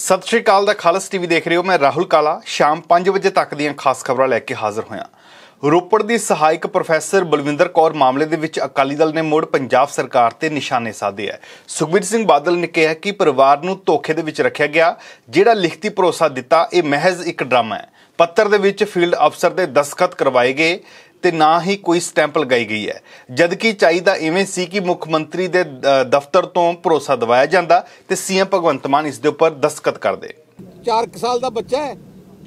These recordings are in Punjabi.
ਸਤਿ ਸ਼੍ਰੀ ਅਕਾਲ ਦਾ ਖਾਲਸ ਟੀਵੀ ਦੇਖ ਰਹੇ ਹੋ ਮੈਂ ਰਾਹੁਲ ਕਾਲਾ ਸ਼ਾਮ 5 ਵਜੇ ਤੱਕ ਦੀਆਂ ਖਾਸ ਖਬਰਾਂ ਲੈ ਕੇ ਹਾਜ਼ਰ ਹੋਇਆ ਰੋਪੜ ਦੀ ਸਹਾਇਕ ਪ੍ਰੋਫੈਸਰ ਬਲਵਿੰਦਰ ਕੌਰ ਮਾਮਲੇ ਦੇ ਵਿੱਚ ਅਕਾਲੀ ਦਲ ਨੇ ਮੋੜ ਪੰਜਾਬ ਸਰਕਾਰ ਤੇ ਨਿਸ਼ਾਨੇ ਸਾਧੇ ਹੈ ਸੁਖਬੀਰ ਸਿੰਘ ਬਾਦਲ ਨੇ ਕਿਹਾ ਕਿ ਪਰਿਵਾਰ ਨੂੰ ਧੋਖੇ ਦੇ ਵਿੱਚ ਰੱਖਿਆ ਗਿਆ ਜਿਹੜਾ ਲਿਖਤੀ ਭਰੋਸਾ ਦਿੱਤਾ ਇਹ ਮਹਿਜ਼ ਇੱਕ ਡਰਾਮਾ ਹੈ ਪੱਤਰ ਦੇ ਵਿੱਚ ਫੀਲਡ ਅਫਸਰ ਦੇ ਦਸਖਤ ਕਰਵਾਏ ਗਏ ਤੇ ਨਾ ਹੀ ਕੋਈ ਸਟੈਂਪ ਲਗਾਈ ਗਈ ਹੈ ਜਦਕਿ ਚਾਹੀਦਾ ਇਵੇਂ ਸੀ ਕਿ ਮੁੱਖ ਮੰਤਰੀ ਦੇ ਦਫ਼ਤਰ ਤੋਂ ਭਰੋਸਾ ਦਿਵਾਇਆ ਜਾਂਦਾ ਤੇ ਸੀਐਮ ਭਗਵੰਤ ਮਾਨ ਇਸ ਦੇ ਉੱਪਰ ਦਸਖਤ ਕਰਦੇ 4 ਸਾਲ ਦਾ ਬੱਚਾ ਹੈ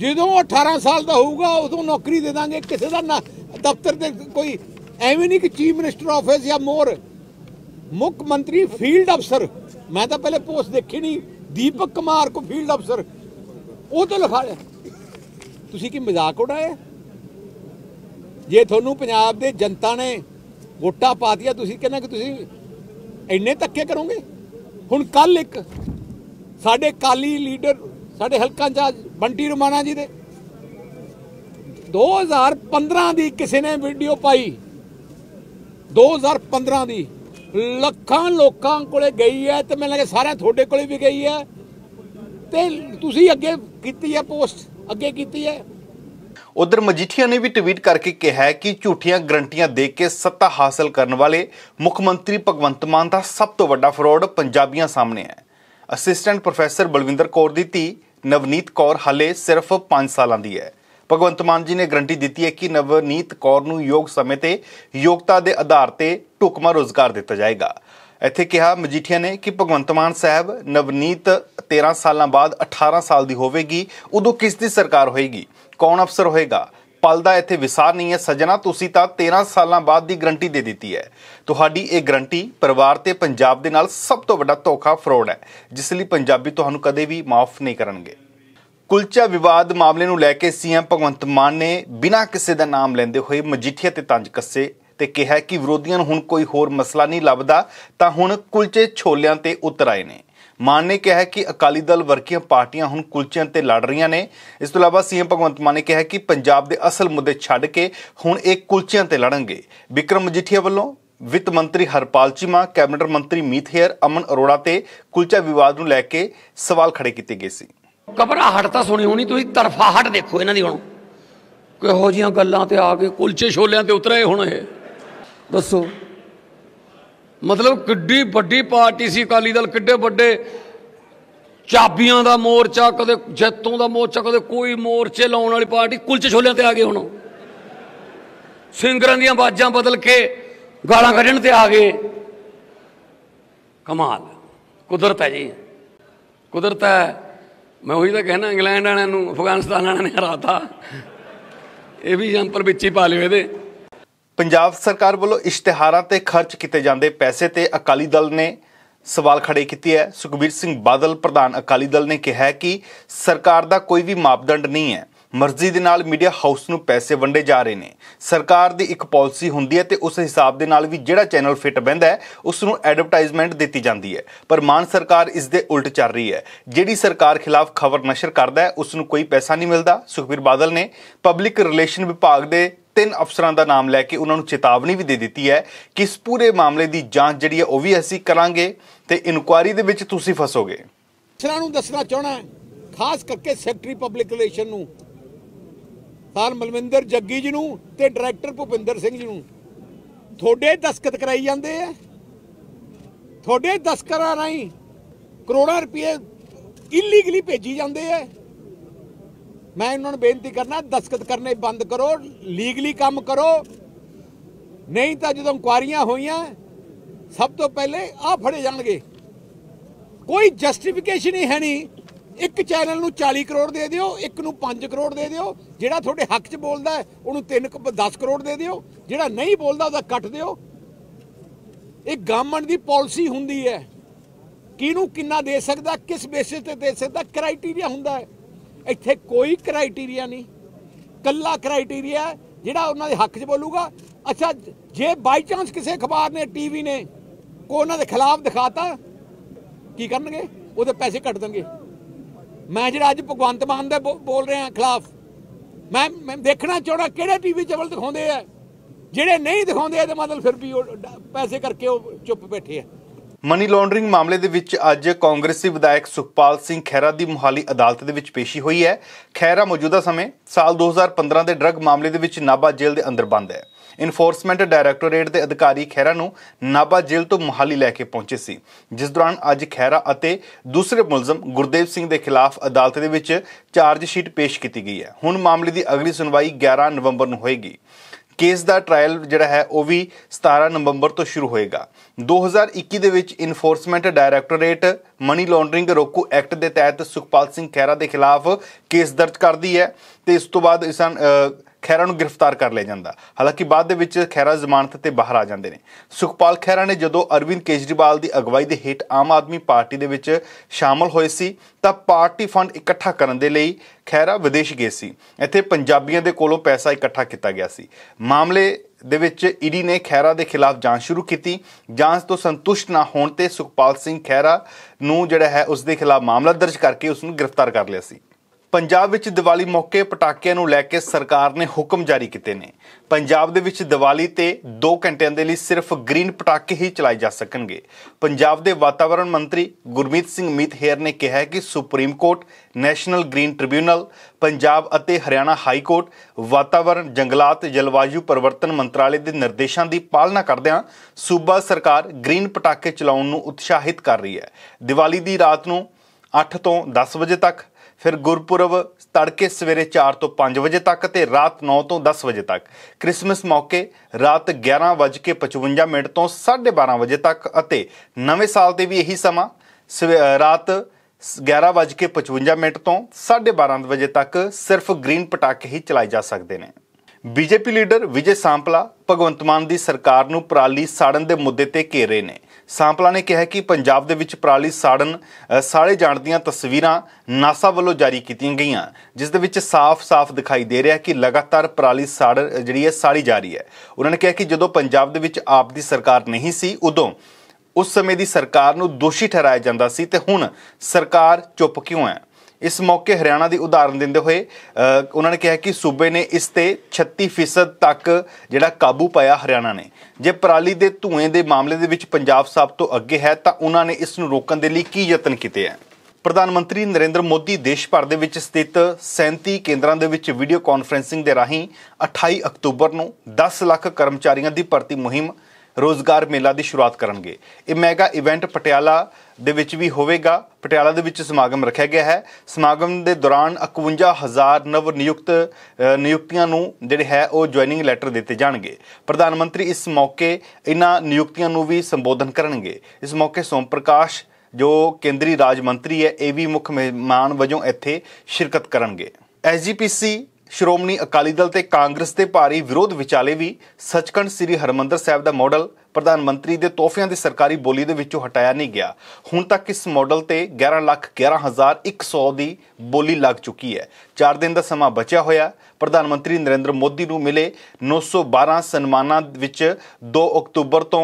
ਜਦੋਂ 18 ਸਾਲ ਦਾ ਹੋਊਗਾ ਉਦੋਂ ਨੌਕਰੀ ਦੇ ਦਾਂਗੇ ਕਿਸੇ ਦਾ ਨਾ ਦਫ਼ਤਰ ਦੇ ਕੋਈ ਐਵੇਂ ਨਹੀਂ ਕਿ ਚੀਫ ਮਿਨਿਸਟਰ ਆਫਿਸ ਜਾਂ ਮੋਰ ਮੁੱਖ ਮੰਤਰੀ ਫੀਲਡ ਅਫਸਰ ਮੈਂ ਤਾਂ ਪਹਿਲੇ ਪੋਸਟ ਦੇਖੀ ਨਹੀਂ ਦੀਪਕ ਕੁਮਾਰ ਕੋ ਫੀਲਡ ਅਫਸਰ ਉਹ ਤੇ ਲਿਖਾ ਲਿਆ ਤੁਸੀਂ ਕੀ ਮਜ਼ਾਕ ਉਡਾਇਆ ਜੇ ਤੁਹਾਨੂੰ ਪੰਜਾਬ ਦੇ ਜਨਤਾ ਨੇ ਵੋਟਾਂ ਪਾਤੀਆਂ ਤੁਸੀਂ ਕਹਿੰਦਾ ਕਿ ਤੁਸੀਂ ਇੰਨੇ ਧੱਕੇ ਕਰੋਗੇ ਹੁਣ ਕੱਲ ਇੱਕ ਸਾਡੇ ਕਾਲੀ ਲੀਡਰ ਸਾਡੇ ਹਲਕਾ ਚ ਬੰਟੀ ਰਮਾਣਾ ਜੀ ਦੇ 2015 ਦੀ ਕਿਸੇ ਨੇ ਵੀਡੀਓ ਪਾਈ 2015 ਦੀ ਲੱਖਾਂ ਲੋਕਾਂ ਕੋਲੇ ਗਈ ਹੈ ਤੇ ਮੈਨੂੰ ਲੱਗੇ ਸਾਰਿਆਂ ਤੁਹਾਡੇ ਕੋਲੇ ਵੀ ਗਈ ਹੈ ਤੇ ਤੁਸੀਂ ਅੱਗੇ ਕੀਤੀ ਹੈ ਪੋਸਟ ਅੱਗੇ ਕੀਤੀ ਹੈ ਉਧਰ ਮਜੀਠੀਆ ਨੇ ਵੀ ਟਵੀਟ ਕਰਕੇ ਕਿਹਾ ਕਿ ਝੂਠੀਆਂ ਗਰੰਟੀਆਂ ਦੇ ਕੇ ਸੱਤਾ ਹਾਸਲ ਕਰਨ ਵਾਲੇ ਮੁੱਖ ਮੰਤਰੀ ਭਗਵੰਤ ਮਾਨ ਦਾ ਸਭ ਤੋਂ ਵੱਡਾ ਫਰਾਡ ਪੰਜਾਬੀਆਂ ਸਾਹਮਣੇ ਹੈ ਅਸਿਸਟੈਂਟ ਪ੍ਰੋਫੈਸਰ ਬਲਵਿੰਦਰ ਕੌਰ ਦੀ ਧੀ ਨਵਨੀਤ ਕੌਰ ਹਲੇ ਸਿਰਫ 5 ਸਾਲਾਂ ਦੀ ਹੈ ਭਗਵੰਤ ਮਾਨ ਜੀ ਨੇ ਗਰੰਟੀ ਦਿੱਤੀ ਹੈ ਕਿ ਨਵਨੀਤ ਕੌਰ ਨੂੰ ਯੋਗ ਸਮੇਂ ਤੇ ਯੋਗਤਾ ਦੇ ਆਧਾਰ ਤੇ ਟੁਕਮਾ ਰੋਜ਼ਗਾਰ ਦਿੱਤਾ ਜਾਏਗਾ ਇੱਥੇ ਕਿਹਾ ਮਜੀਠੀਆ ਨੇ ਕਿ ਭਗਵੰਤ ਮਾਨ ਸਾਹਿਬ ਨਵਨੀਤ 13 ਸਾਲਾਂ ਬਾਅਦ 18 ਸਾਲ ਦੀ ਹੋਵੇਗੀ ਉਦੋਂ ਕਿਸ ਦੀ ਸਰਕਾਰ ਹੋਏਗੀ ਕੌਣ ਅਫਸਰ ਹੋਏਗਾ ਪਲ ਦਾ ਇੱਥੇ ਵਿਸਾਰ ਨਹੀਂ ਹੈ ਸਜਣਾ ਤੁਸੀਂ ਤਾਂ 13 ਸਾਲਾਂ ਬਾਅਦ ਦੀ ਗਰੰਟੀ ਦੇ ਦਿੱਤੀ ਹੈ ਤੁਹਾਡੀ ਇਹ ਗਰੰਟੀ ਪਰਿਵਾਰ ਤੇ ਪੰਜਾਬ ਦੇ ਨਾਲ ਸਭ ਤੋਂ ਵੱਡਾ ਧੋਖਾ ਫਰੋਡ ਹੈ ਜਿਸ ਲਈ ਪੰਜਾਬੀ ਤੁਹਾਨੂੰ ਕਦੇ ਵੀ ਮਾਫ ਨਹੀਂ ਕਰਨਗੇ ਕੁਲਚਾ ਵਿਵਾਦ ਮਾਮਲੇ ਨੂੰ ਲੈ ਕੇ ਸੀਐਮ ਭਗਵੰਤ ਮਾਨ ਨੇ ਬਿਨਾਂ ਕਿਸੇ ਦਾ ਨਾਮ ਲੈਂਦੇ ਹੋਏ ਮਜੀਠੀਆ ਤੇ ਤੰਜ ਕੱਸੇ ਤੇ ਕਿਹਾ ਕਿ ਵਿਰੋਧੀਆਂ ਨੂੰ ਹੁਣ ਕੋਈ ਹੋਰ ਮਸਲਾ ਨਹੀਂ ਲੱਭਦਾ ਤਾਂ ਹੁਣ ਕੁਲਚੇ ਛੋਲਿਆਂ ਤੇ ਉਤਰ ਆਏ ਨੇ ਮਾਨ ਨੇ ਕਿਹਾ ਕਿ ਅਕਾਲੀ ਦਲ ਵਰਕੀਆਂ ਪਾਰਟੀਆਂ ਹੁਣ ਕੁਲਚਿਆਂ ਤੇ ਲੜ ਰਹੀਆਂ ਨੇ ਇਸ ਤੋਂ ਇਲਾਵਾ ਸੀਐਮ ਭਗਵੰਤ ਮਾਨ ਨੇ ਕਿਹਾ ਕਿ ਪੰਜਾਬ ਦੇ ਅਸਲ ਮੁੱਦੇ ਛੱਡ ਕੇ ਹੁਣ ਇਹ ਕੁਲਚਿਆਂ ਤੇ ਲੜਨਗੇ ਵਿਕਰਮ ਮਜੀਠੀਆ ਵੱਲੋਂ ਵਿੱਤ ਮੰਤਰੀ ਹਰਪਾਲ ਚੀਮਾ ਕੈਬਨਿਟ ਮੰਤਰੀ ਮੀਤ ਹੇਅਰ ਅਮਨ ਅਰੋੜਾ ਤੇ ਕੁਲਚਾ ਵਿਵਾਦ ਨੂੰ ਲੈ ਕੇ ਸਵਾਲ ਖੜੇ ਕੀਤੇ ਗਏ ਸੀ ਹਟ ਤਾਂ ਸੁਣੀ ਹੋਣੀ ਤੁਸੀਂ ਤਰਫਾ ਹਟ ਦੇਖੋ ਇਹਨਾਂ ਦੀ ਹੁਣ ਕਿਹੋ ਜੀਆਂ ਗੱਲਾਂ ਤੇ ਆ ਕੇ ਕੁਲਚੇ ਛੋਲਿਆਂ ਤੇ ਉਤਰੇ ਹੁਣ ਇਹ ਦੱਸੋ ਮਤਲਬ ਕਿੱਡੀ ਵੱਡੀ ਪਾਰਟੀ ਸੀ ਅਕਾਲੀ ਦਲ ਕਿੱਡੇ ਵੱਡੇ ਚਾਬੀਆਂ ਦਾ ਮੋਰਚਾ ਕਦੇ ਜੈਤੋਂ ਦਾ ਮੋਰਚਾ ਕਦੇ ਕੋਈ ਮੋਰਚੇ ਲਾਉਣ ਵਾਲੀ ਪਾਰਟੀ ਕੁਲਚੇ ਛੋਲਿਆਂ ਤੇ ਆ ਗਏ ਹੁਣ ਸਿੰਗਰਾਂ ਦੀਆਂ ਬਾਜਾਂ ਬਦਲ ਕੇ ਗਾਲਾਂ ਕੱਢਣ ਤੇ ਆ ਗਏ ਕਮਾਲ ਕੁਦਰਤ ਹੈ ਜੀ ਕੁਦਰਤ ਹੈ ਮੈਂ ਉਹੀ ਤਾਂ ਕਹਿਣਾ ਇੰਗਲੈਂਡ ਵਾਲਿਆਂ ਨੂੰ ਅਫਗਾਨਿਸਤਾਨ ਵਾਲਿਆਂ ਨੇ ਹਰਾਤਾ ਇਹ ਵੀ ਜੰਪਰ ਵਿੱਚ ਹੀ ਪਾ ਲਿਓ ਇਹਦੇ ਪੰਜਾਬ ਸਰਕਾਰ ਵੱਲੋਂ ਇਸ਼ਤਿਹਾਰਾਂ ਤੇ ਖਰਚ ਕੀਤੇ ਜਾਂਦੇ ਪੈਸੇ ਤੇ ਅਕਾਲੀ ਦਲ ਨੇ ਸਵਾਲ ਖੜੇ ਕੀਤੇ ਹੈ ਸੁਖਬੀਰ ਸਿੰਘ ਬਾਦਲ ਪ੍ਰਧਾਨ ਅਕਾਲੀ ਦਲ ਨੇ ਕਿਹਾ ਕਿ ਸਰਕਾਰ ਦਾ ਕੋਈ ਵੀ ਮਾਪਦੰਡ ਨਹੀਂ ਹੈ ਮਰਜ਼ੀ ਦੇ ਨਾਲ ਮੀਡੀਆ ਹਾਊਸ ਨੂੰ ਪੈਸੇ ਵੰਡੇ ਜਾ ਰਹੇ ਨੇ ਸਰਕਾਰ ਦੀ ਇੱਕ ਪਾਲਿਸੀ ਹੁੰਦੀ ਹੈ ਤੇ ਉਸ ਹਿਸਾਬ ਦੇ ਨਾਲ ਵੀ ਜਿਹੜਾ ਚੈਨਲ ਫਿੱਟ ਬੈਂਦਾ ਹੈ ਉਸ ਨੂੰ ਐਡਵਰਟਾਈਜ਼ਮੈਂਟ ਦਿੱਤੀ ਜਾਂਦੀ ਹੈ ਪਰ ਮਾਨ ਸਰਕਾਰ ਇਸ ਦੇ ਉਲਟ ਚੱਲ ਰਹੀ ਹੈ ਜਿਹੜੀ ਸਰਕਾਰ ਖਿਲਾਫ ਖਬਰ ਨਸ਼ਰ ਕਰਦਾ ਹੈ ਉਸ ਨੂੰ ਕੋਈ ਪੈਸਾ ਨਹੀਂ ਮਿਲਦਾ ਸੁਖਬੀਰ ਬਾਦਲ ਨੇ ਪਬਲਿਕ ਰਿਲੇਸ਼ਨ ਵਿਭਾਗ ਦੇ ਤਿੰਨ ਅਫਸਰਾਂ ਦਾ ਨਾਮ ਲੈ ਕੇ ਉਹਨਾਂ ਨੂੰ ਚੇਤਾਵਨੀ ਵੀ ਦੇ ਦਿੱਤੀ ਹੈ ਕਿ ਇਸ ਪੂਰੇ ਮਾਮਲੇ ਦੀ ਜਾਂਚ ਜਿਹੜੀ ਹੈ ਉਹ ਵੀ ਅਸੀਂ ਕਰਾਂਗੇ ਤੇ ਇਨਕੁਆਰੀ ਦੇ ਵਿੱਚ ਤੁਸੀਂ ਫਸੋਗੇ ਅਫਸਰਾਂ ਨੂੰ ਦੱਸਣਾ ਚਾਹਣਾ ਖਾਸ ਕਰਕੇ ਸੈਕਟਰੀ ਪਬਲਿਕ ਰਿਲੇਸ਼ਨ ਨੂੰ ਸਾਰ ਮਲਵਿੰਦਰ ਜੱਗੀ ਜੀ ਨੂੰ ਤੇ ਡਾਇਰੈਕਟਰ ਭੁਪਿੰਦਰ ਸਿੰਘ ਜੀ ਨੂੰ ਤੁਹਾਡੇ ਦਸਖਤ ਕਰਾਈ ਜਾਂਦੇ ਆ ਤੁਹਾਡੇ ਦਸਕਰਾਂ ਨਹੀਂ ਕਰੋੜਾਂ ਰੁਪਏ ਇਲੀਗਲੀ ਭੇਜੀ ਜਾਂਦੇ ਆ ਮੈਂ ਇਹਨਾਂ ਨੂੰ ਬੇਨਤੀ ਕਰਨਾ ਦਸਖਤ ਕਰਨੇ ਬੰਦ ਕਰੋ ਲੀਗਲੀ ਕੰਮ ਕਰੋ ਨਹੀਂ ਤਾਂ ਜਦੋਂ ਕੁਆਰੀਆਂ ਹੋਈਆਂ ਸਭ ਤੋਂ ਪਹਿਲੇ ਆ ਫੜੇ ਜਾਣਗੇ ਕੋਈ ਜਸਟੀਫਿਕੇਸ਼ਨ ਹੀ ਹੈ ਨਹੀਂ ਇੱਕ ਚੈਨਲ ਨੂੰ 40 ਕਰੋੜ ਦੇ ਦਿਓ ਇੱਕ ਨੂੰ 5 ਕਰੋੜ ਦੇ ਦਿਓ ਜਿਹੜਾ ਤੁਹਾਡੇ ਹੱਕ 'ਚ ਬੋਲਦਾ ਉਹਨੂੰ 3 10 ਕਰੋੜ ਦੇ ਦਿਓ ਜਿਹੜਾ ਨਹੀਂ ਬੋਲਦਾ ਉਹਦਾ ਕੱਟ ਦਿਓ ਇਹ ਗਵਰਨਮੈਂਟ ਦੀ ਪਾਲਿਸੀ ਹੁੰਦੀ ਹੈ ਕਿਹਨੂੰ ਕਿੰਨਾ ਦੇ ਸਕਦਾ ਕਿਸ ਬੇਸਿਸ ਤੇ ਦੇ ਸਕਦਾ ਕ੍ਰਾਈਟੇਰੀਆ ਹੁੰਦਾ ਹੈ ਇੱਥੇ ਕੋਈ ਕ੍ਰਾਈਟੇਰੀਆ ਨਹੀਂ ਕੱਲਾ ਕ੍ਰਾਈਟੇਰੀਆ ਜਿਹੜਾ ਉਹਨਾਂ ਦੇ ਹੱਕ 'ਚ ਬੋਲੂਗਾ ਅੱਛਾ ਜੇ ਬਾਈ ਚਾਂਸ ਕਿਸੇ ਅਖਬਾਰ ਨੇ ਟੀਵੀ ਨੇ ਕੋ ਉਹਨਾਂ ਦੇ ਖਿਲਾਫ ਦਿਖਾਤਾ ਕੀ ਕਰਨਗੇ ਉਹਦੇ ਪੈਸੇ ਕੱਟ ਦੇਣਗੇ ਮੈਂ ਜਿਹੜਾ ਅੱਜ ਭਗਵੰਤ ਮਾਨ ਦੇ ਬੋਲ ਰਿਹਾ ਖਿਲਾਫ ਮੈਂ ਮੈਂ ਦੇਖਣਾ ਚਾਹਣਾ ਕਿਹੜੇ ਟੀਵੀ ਚੈਨਲ ਦਿਖਾਉਂਦੇ ਆ ਜਿਹੜੇ ਨਹੀਂ ਦਿਖਾਉਂਦੇ ਇਹਦੇ ਮਤਲਬ ਫਿਰ ਵੀ ਉਹ ਪੈਸੇ ਕਰਕੇ ਉਹ ਚੁੱਪ ਬੈਠੇ ਆ ਮਨੀ ਲਾਂਡਰਿੰਗ ਮਾਮਲੇ ਦੇ ਵਿੱਚ ਅੱਜ ਕਾਂਗਰਸੀ ਵਿਧਾਇਕ ਸੁਖਪਾਲ ਸਿੰਘ ਖੈਰਾ ਦੀ ਮੁਹਾਲੀ ਅਦਾਲਤ ਦੇ ਵਿੱਚ ਪੇਸ਼ੀ ਹੋਈ ਹੈ ਖੈਰਾ ਮੌਜੂਦਾ ਸਮੇਂ ਸਾਲ 2015 ਦੇ ਡਰੱਗ ਮਾਮਲੇ ਦੇ ਵਿੱਚ ਨਾਬਾ ਜੇਲ੍ਹ ਦੇ ਅੰਦਰ ਬੰਦ ਹੈ ਇਨਫੋਰਸਮੈਂਟ ਡਾਇਰੈਕਟੋਰੇਟ ਦੇ ਅਧਿਕਾਰੀ ਖੈਰਾ ਨੂੰ ਨਾਬਾ ਜੇਲ੍ਹ ਤੋਂ ਮੁਹਾਲੀ ਲੈ ਕੇ ਪਹੁੰਚੇ ਸੀ ਜਿਸ ਦੌਰਾਨ ਅੱਜ ਖੈਰਾ ਅਤੇ ਦੂਸਰੇ ਮੁਲਜ਼ਮ ਗੁਰਦੇਵ ਸਿੰਘ ਦੇ ਖਿਲਾਫ ਅਦਾਲਤ ਦੇ ਵਿੱਚ ਚਾਰਜ ਸ਼ੀਟ ਪੇਸ਼ ਕੀਤੀ ਗਈ ਹੈ ਹੁਣ ਮਾਮਲੇ ਦੀ ਅਗਲੀ ਸੁਣਵਾਈ 11 ਨਵੰਬਰ ਨੂੰ ਹੋਏਗੀ ਕੇਸ ਦਾ ਟ੍ਰਾਇਲ ਜਿਹੜਾ ਹੈ ਉਹ ਵੀ 17 ਨਵੰਬਰ ਤੋਂ ਸ਼ੁਰੂ ਹੋਏਗਾ 2021 ਦੇ ਵਿੱਚ ਇਨਫੋਰਸਮੈਂਟ ਡਾਇਰੈਕਟੋਰੇਟ ਮਨੀ ਲਾਂਡਰਿੰਗ ਰੋਕੂ ਐਕਟ ਦੇ ਤਹਿਤ ਸੁਖਪਾਲ ਸਿੰਘ ਖਹਿਰਾ ਦੇ ਖਿਲਾਫ ਕੇਸ ਦਰਜ ਕਰਦੀ ਹੈ ਤੇ ਇਸ ਤੋਂ ਬਾਅਦ ਇਸਨ ਖੈਰਾ ਨੂੰ ਗ੍ਰਿਫਤਾਰ ਕਰ ਲਿਆ ਜਾਂਦਾ ਹਾਲਾਂਕਿ ਬਾਅਦ ਦੇ ਵਿੱਚ ਖੈਰਾ ਜ਼ਮਾਨਤ ਤੇ ਬਾਹਰ ਆ ਜਾਂਦੇ ਨੇ ਸੁਖਪਾਲ ਖੈਰਾ ਨੇ ਜਦੋਂ ਅਰਵਿੰਦ ਕੇਜਰੀਵਾਲ ਦੀ ਅਗਵਾਈ ਦੇ ਹੇਠ ਆਮ ਆਦਮੀ ਪਾਰਟੀ ਦੇ ਵਿੱਚ ਸ਼ਾਮਲ ਹੋਏ ਸੀ ਤਾਂ ਪਾਰਟੀ ਫੰਡ ਇਕੱਠਾ ਕਰਨ ਦੇ ਲਈ ਖੈਰਾ ਵਿਦੇਸ਼ ਗਏ ਸੀ ਇੱਥੇ ਪੰਜਾਬੀਆਂ ਦੇ ਕੋਲੋਂ ਪੈਸਾ ਇਕੱਠਾ ਕੀਤਾ ਗਿਆ ਸੀ ਮਾਮਲੇ ਦੇ ਵਿੱਚ ਈਡੀ ਨੇ ਖੈਰਾ ਦੇ ਖਿਲਾਫ ਜਾਂਚ ਸ਼ੁਰੂ ਕੀਤੀ ਜਾਂਚ ਤੋਂ ਸੰਤੁਸ਼ਟ ਨਾ ਹੋਣ ਤੇ ਸੁਖਪਾਲ ਸਿੰਘ ਖੈਰਾ ਨੂੰ ਜਿਹੜਾ ਹੈ ਉਸ ਦੇ ਖਿਲਾਫ ਮਾਮਲਾ ਦਰਜ ਕਰਕੇ ਉਸ ਨੂੰ ਗ੍ਰਿਫਤਾਰ ਕਰ ਲਿਆ ਸੀ ਪੰਜਾਬ ਵਿੱਚ ਦੀਵਾਲੀ ਮੌਕੇ ਪਟਾਕਿਆਂ ਨੂੰ ਲੈ ਕੇ ਸਰਕਾਰ ਨੇ ਹੁਕਮ ਜਾਰੀ ਕੀਤੇ ਨੇ ਪੰਜਾਬ ਦੇ ਵਿੱਚ ਦੀਵਾਲੀ ਤੇ 2 ਘੰਟਿਆਂ ਦੇ ਲਈ ਸਿਰਫ ਗ੍ਰੀਨ ਪਟਾਕੇ ਹੀ ਚਲਾਏ ਜਾ ਸਕਣਗੇ ਪੰਜਾਬ ਦੇ ਵਾਤਾਵਰਣ ਮੰਤਰੀ ਗੁਰਮੀਤ ਸਿੰਘ ਮੀਤ ਹੇਰ ਨੇ ਕਿਹਾ ਹੈ ਕਿ supreme court national green tribunal Punjab ਅਤੇ ਹਰਿਆਣਾ ਹਾਈ ਕੋਰਟ ਵਾਤਾਵਰਣ ਜੰਗਲਾਤ ਜਲਵਾਯੂ ਪਰਿਵਰਤਨ ਮੰਤਰਾਲੇ ਦੇ ਨਿਰਦੇਸ਼ਾਂ ਦੀ ਪਾਲਣਾ ਕਰਦਿਆਂ ਸੂਬਾ ਸਰਕਾਰ ਗ੍ਰੀਨ ਪਟਾਕੇ ਚਲਾਉਣ ਨੂੰ ਉਤਸ਼ਾਹਿਤ ਕਰ ਰਹੀ ਹੈ ਦੀਵਾਲੀ ਦੀ ਰਾਤ ਨੂੰ 8 ਤੋਂ 10 ਵਜੇ ਤੱਕ ਫਿਰ ਗੁਰਪੁਰਬ ਤੜਕੇ ਸਵੇਰੇ 4 ਤੋਂ 5 ਵਜੇ ਤੱਕ ਤੇ ਰਾਤ 9 ਤੋਂ 10 ਵਜੇ ਤੱਕ 크리스마ਸ ਮੌਕੇ ਰਾਤ 11:55 ਮਿੰਟ ਤੋਂ 12:30 ਵਜੇ ਤੱਕ ਅਤੇ ਨਵੇਂ ਸਾਲ ਤੇ ਵੀ ਇਹੀ ਸਮਾਂ ਰਾਤ 11:55 ਮਿੰਟ ਤੋਂ 12:30 ਵਜੇ ਤੱਕ ਸਿਰਫ ਗ੍ਰੀਨ ਪਟਾਕੇ ਹੀ ਚਲਾਏ ਜਾ ਸਕਦੇ ਨੇ ਬੀਜੇਪੀ ਲੀਡਰ ਵਿਜੇ ਸਾਂਪਲਾ ਭਗਵੰਤ ਮਾਨ ਦੀ ਸਰਕਾਰ ਨੂੰ ਪ੍ਰਾਲੀ ਸਾੜਨ ਦੇ ਮੁੱਦੇ ਤੇ ਘੇਰੇ ਨੇ ਸਾਂਪਲਾ ਨੇ ਕਿਹਾ ਕਿ ਪੰਜਾਬ ਦੇ ਵਿੱਚ ਪ੍ਰਾਲੀ ਸਾੜਨ ਸਾਰੇ ਜਾਣ ਦੀਆਂ ਤਸਵੀਰਾਂ ਨਾਸਾ ਵੱਲੋਂ ਜਾਰੀ ਕੀਤੀਆਂ ਗਈਆਂ ਜਿਸ ਦੇ ਵਿੱਚ ਸਾਫ਼-ਸਾਫ਼ ਦਿਖਾਈ ਦੇ ਰਿਹਾ ਕਿ ਲਗਾਤਾਰ ਪ੍ਰਾਲੀ ਸਾੜ ਜਿਹੜੀ ਹੈ ਸਾੜੀ ਜਾ ਰਹੀ ਹੈ ਉਹਨਾਂ ਨੇ ਕਿਹਾ ਕਿ ਜਦੋਂ ਪੰਜਾਬ ਦੇ ਵਿੱਚ ਆਪ ਦੀ ਸਰਕਾਰ ਨਹੀਂ ਸੀ ਉਦੋਂ ਉਸ ਸਮੇਂ ਦੀ ਸਰਕਾਰ ਨੂੰ ਦੋਸ਼ੀ ਠਹਿਰਾਇਆ ਜਾਂਦਾ ਸੀ ਤੇ ਹੁਣ ਸਰਕਾਰ ਚੁੱਪ ਕਿਉਂ ਹੈ ਇਸ ਮੌਕੇ ਹਰਿਆਣਾ ਦੀ ਉਦਾਹਰਨ ਦਿੰਦੇ ਹੋਏ ਉਹਨਾਂ ਨੇ ਕਿਹਾ ਕਿ ਸੂਬੇ ਨੇ ਇਸ ਤੇ 36% ਤੱਕ ਜਿਹੜਾ ਕਾਬੂ ਪਾਇਆ ਹਰਿਆਣਾ ਨੇ ਜੇ ਪਰਾਲੀ ਦੇ ਧੂਏ ਦੇ ਮਾਮਲੇ ਦੇ ਵਿੱਚ ਪੰਜਾਬ ਸਭ ਤੋਂ ਅੱਗੇ ਹੈ ਤਾਂ ਉਹਨਾਂ ਨੇ ਇਸ ਨੂੰ ਰੋਕਣ ਦੇ ਲਈ ਕੀ ਯਤਨ ਕੀਤੇ ਹੈ ਪ੍ਰਧਾਨ ਮੰਤਰੀ ਨਰਿੰਦਰ ਮੋਦੀ ਦੇਸ਼ ਭਰ ਦੇ ਵਿੱਚ ਸਥਿਤ 37 ਕੇਂਦਰਾਂ ਦੇ ਵਿੱਚ ਵੀਡੀਓ ਕਾਨਫਰੈਂਸਿੰਗ ਦੇ ਰਾਹੀਂ 28 ਅਕਤੂਬਰ ਨੂੰ 10 ਲੱਖ ਕਰਮਚਾਰੀਆਂ ਦੀ ਭਰਤੀ ਮੁਹਿੰਮ ਰੋਜ਼ਗਾਰ ਮੇਲਾ ਦੀ ਸ਼ੁਰੂਆਤ ਕਰਨਗੇ ਇਹ ਮੈਗਾ ਇਵੈਂਟ ਪਟਿਆਲਾ ਦੇ ਵਿੱਚ ਵੀ ਹੋਵੇਗਾ ਪਟਿਆਲਾ ਦੇ ਵਿੱਚ ਸਮਾਗਮ ਰੱਖਿਆ ਗਿਆ ਹੈ ਸਮਾਗਮ ਦੇ ਦੌਰਾਨ 51000 ਨਵ ਨਿਯੁਕਤ ਨਿਯੁਕਤੀਆਂ ਨੂੰ ਜਿਹੜੇ ਹੈ ਉਹ ਜੁਆਇਨਿੰਗ ਲੈਟਰ ਦਿੱਤੇ ਜਾਣਗੇ ਪ੍ਰਧਾਨ ਮੰਤਰੀ ਇਸ ਮੌਕੇ ਇਹਨਾਂ ਨਿਯੁਕਤੀਆਂ ਨੂੰ ਵੀ ਸੰਬੋਧਨ ਕਰਨਗੇ ਇਸ ਮੌਕੇ ਸੋਮ ਪ੍ਰਕਾਸ਼ ਜੋ ਕੇਂਦਰੀ ਰਾਜ ਮੰਤਰੀ ਹੈ ਇਹ ਵੀ ਮੁੱਖ ਮਹਿਮਾਨ ਵਜੋਂ ਇੱਥੇ ਸ਼ਿਰਕਤ ਕਰਨਗੇ ਐਸਜੀਪੀਸੀ ਸ਼੍ਰੋਮਣੀ ਅਕਾਲੀ ਦਲ ਤੇ ਕਾਂਗਰਸ ਦੇ ਭਾਰੀ ਵਿਰੋਧ ਵਿਚਾਲੇ ਵੀ ਸੱਚਖੰਡ ਸ੍ਰੀ ਹਰਮੰਦਰ ਸਾਹਿਬ ਦਾ ਮਾਡਲ ਪ੍ਰਧਾਨ ਮੰਤਰੀ ਦੇ ਤੋਹਫਿਆਂ ਦੀ ਸਰਕਾਰੀ ਬੋਲੀ ਦੇ ਵਿੱਚੋਂ ਹਟਾਇਆ ਨਹੀਂ ਗਿਆ ਹੁਣ ਤੱਕ ਇਸ ਮਾਡਲ ਤੇ 11 ਲੱਖ 11100 ਦੀ ਬੋਲੀ ਲੱਗ ਚੁੱਕੀ ਹੈ 4 ਦਿਨ ਦਾ ਸਮਾਂ ਬਚਿਆ ਹੋਇਆ ਪ੍ਰਧਾਨ ਮੰਤਰੀ ਨਰਿੰਦਰ ਮੋਦੀ ਨੂੰ ਮਿਲੇ 912 ਸਨਮਾਨਾਂ ਵਿੱਚ 2 ਅਕਤੂਬਰ ਤੋਂ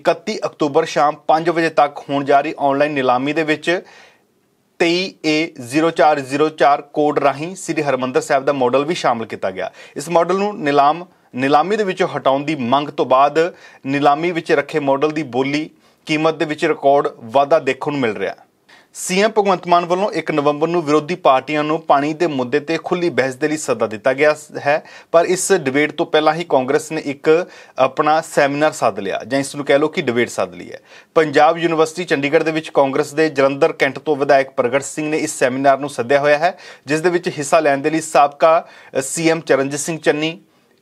31 ਅਕਤੂਬਰ ਸ਼ਾਮ 5 ਵਜੇ ਤੱਕ ਹੋਣ ਜਾ ਰਹੀ ਆਨਲਾਈਨ ਨਿਲਾਮੀ ਦੇ ਵਿੱਚ 23A0404 ਕੋਡ ਰਾਹੀਂ ਸ੍ਰੀ ਹਰਮੰਦਰ ਸਾਹਿਬ ਦਾ ਮਾਡਲ ਵੀ ਸ਼ਾਮਲ ਕੀਤਾ ਗਿਆ ਇਸ ਮਾਡਲ ਨੂੰ ਨਿਲਾਮ ਨਿਲਾਮੀ ਦੇ ਵਿੱਚੋਂ ਹਟਾਉਣ ਦੀ ਮੰਗ ਤੋਂ ਬਾਅਦ ਨਿਲਾਮੀ ਵਿੱਚ ਰੱਖੇ ਮਾਡਲ ਦੀ ਬੋਲੀ ਕੀਮਤ ਦੇ ਵਿੱਚ ਰਿਕਾਰਡ ਵਾਧਾ ਦੇਖਣ ਨੂੰ ਮਿਲ ਰਿਹਾ ਹੈ ਸੀਐਮ ਭਗਵੰਤ ਮਾਨ ਵੱਲੋਂ 1 ਨਵੰਬਰ ਨੂੰ ਵਿਰੋਧੀ ਪਾਰਟੀਆਂ ਨੂੰ ਪਾਣੀ ਦੇ ਮੁੱਦੇ ਤੇ ਖੁੱਲੀ ਬਹਿਸ ਦੇ ਲਈ ਸੱਦਾ ਦਿੱਤਾ ਗਿਆ ਹੈ ਪਰ ਇਸ ਡਿਬੇਟ ਤੋਂ ਪਹਿਲਾਂ ਹੀ ਕਾਂਗਰਸ ਨੇ ਇੱਕ ਆਪਣਾ ਸੈਮੀਨਾਰ ਸੱਦ ਲਿਆ ਜਾਂ ਇਸ ਨੂੰ ਕਹਿ ਲੋ ਕਿ ਡਿਬੇਟ ਸੱਦ ਲਈ ਹੈ ਪੰਜਾਬ ਯੂਨੀਵਰਸਿਟੀ ਚੰਡੀਗੜ੍ਹ ਦੇ ਵਿੱਚ ਕਾਂਗਰਸ ਦੇ ਜਲੰਧਰ ਕੈਂਟ ਤੋਂ ਵਿਧਾਇਕ ਪ੍ਰਗਟ ਸਿੰਘ ਨੇ ਇਸ ਸੈਮੀਨਾਰ ਨੂੰ ਸੱਦਿਆ ਹੋਇਆ ਹੈ ਜਿਸ ਦੇ ਵਿੱਚ ਹਿੱਸਾ ਲੈਣ ਦੇ ਲਈ ਸਾਬਕਾ CM Charanjit Singh Channi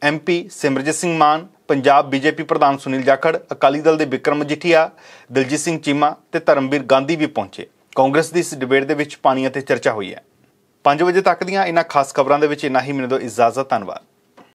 MP Simranjit Singh Mann Punjab BJP ਪ੍ਰਧਾਨ ਸੁਨੀਲ ਜਾਖੜ ਅਕਾਲੀ ਦਲ ਦੇ ਵਿਕਰਮ ਜਿੱਠੀਆ ਦਿਲਜੀਤ ਸਿੰਘ ਚੀਮਾ ਤੇ ਧਰਮਵੀਰ ਗਾਂਧੀ ਵੀ ਪਹੁੰਚੇ ਕਾਂਗਰਸ ਦੀ ਇਸ ਡਿਬੇਟ ਦੇ ਵਿੱਚ ਪਾਣੀ ਤੇ ਚਰਚਾ ਹੋਈ ਹੈ 5 ਵਜੇ ਤੱਕ ਦੀਆਂ ਇਹਨਾਂ ਖਾਸ ਖਬਰਾਂ ਦੇ ਵਿੱਚ ਇਨਾ ਹੀ ਮੈਨੂੰ ਦਿਓ ਇਜਾਜ਼ਤ ਧੰਨਵਾਦ